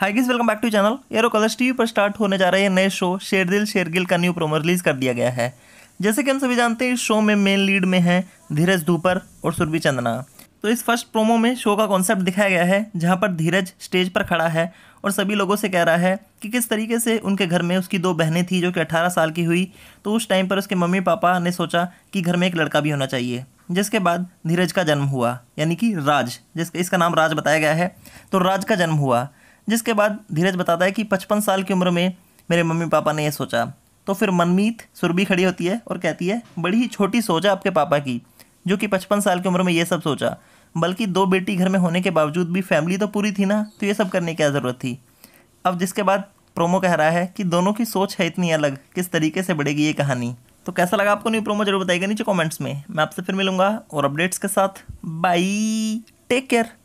high guys welcome back to channel Arrow Colors TV पर start होने जा रहा है नए शो शेरदिल शेरगिल का न्यू प्रोमो रिलीज कर दिया गया है जैसे कि हम सभी जानते हैं इस शो में मेन लीड में है धीरज धूपर और सुरभि चंदना तो इस फर्स्ट प्रोमो में शो का कॉन्सेप्ट दिखाया गया है जहाँ पर धीरज स्टेज पर खड़ा है और सभी लोगों से कह रहा है कि किस तरीके से उनके घर में उसकी दो बहनें थी जो कि अट्ठारह साल की हुई तो उस टाइम पर उसके मम्मी पापा ने सोचा कि घर में एक लड़का भी होना चाहिए जिसके बाद धीरज का जन्म हुआ यानी कि राज जिसका इसका नाम राज बताया गया है तो राज का जन्म हुआ जिसके बाद धीरज बताता है कि पचपन साल की उम्र में मेरे मम्मी पापा ने यह सोचा तो फिर मनमीत सुरभि खड़ी होती है और कहती है बड़ी ही छोटी सोच है आपके पापा की जो कि पचपन साल की उम्र में ये सब सोचा बल्कि दो बेटी घर में होने के बावजूद भी फैमिली तो पूरी थी ना तो ये सब करने की क्या ज़रूरत थी अब जिसके बाद प्रोमो कह रहा है कि दोनों की सोच है इतनी अलग किस तरीके से बढ़ेगी ये कहानी तो कैसा लगा आपको न्यू प्रोमो जरूर बताइएगा नीचे कमेंट्स में मैं आपसे फिर मिलूंगा और अपडेट्स के साथ बाई टेक केयर